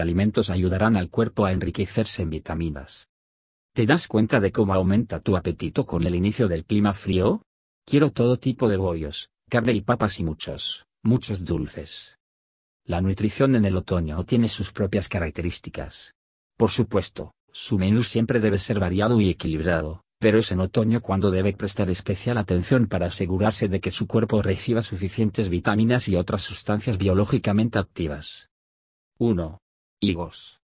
alimentos ayudarán al cuerpo a enriquecerse en vitaminas. ¿Te das cuenta de cómo aumenta tu apetito con el inicio del clima frío? Quiero todo tipo de bollos, carne y papas y muchos, muchos dulces. La nutrición en el otoño tiene sus propias características. Por supuesto, su menú siempre debe ser variado y equilibrado, pero es en otoño cuando debe prestar especial atención para asegurarse de que su cuerpo reciba suficientes vitaminas y otras sustancias biológicamente activas. 1. Higos.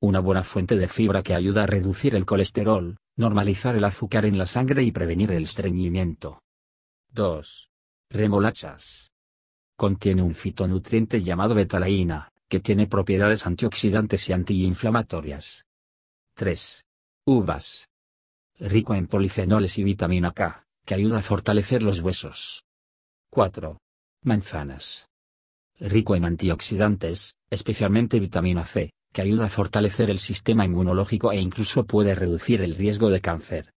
Una buena fuente de fibra que ayuda a reducir el colesterol, normalizar el azúcar en la sangre y prevenir el estreñimiento. 2. Remolachas. Contiene un fitonutriente llamado betalaína, que tiene propiedades antioxidantes y antiinflamatorias. 3. Uvas. Rico en polifenoles y vitamina K, que ayuda a fortalecer los huesos. 4. Manzanas rico en antioxidantes, especialmente vitamina C, que ayuda a fortalecer el sistema inmunológico e incluso puede reducir el riesgo de cáncer.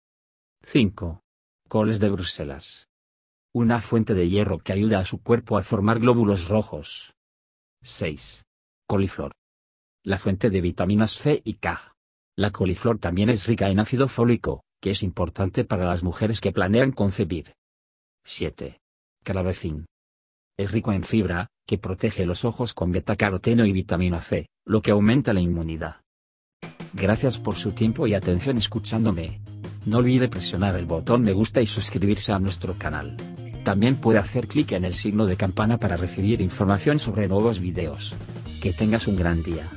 5. Coles de Bruselas. Una fuente de hierro que ayuda a su cuerpo a formar glóbulos rojos. 6. Coliflor. La fuente de vitaminas C y K. La coliflor también es rica en ácido fólico, que es importante para las mujeres que planean concebir. 7. Calabacín. Es rico en fibra, que protege los ojos con betacaroteno y vitamina C, lo que aumenta la inmunidad. Gracias por su tiempo y atención escuchándome. No olvide presionar el botón me gusta y suscribirse a nuestro canal. También puede hacer clic en el signo de campana para recibir información sobre nuevos videos. Que tengas un gran día.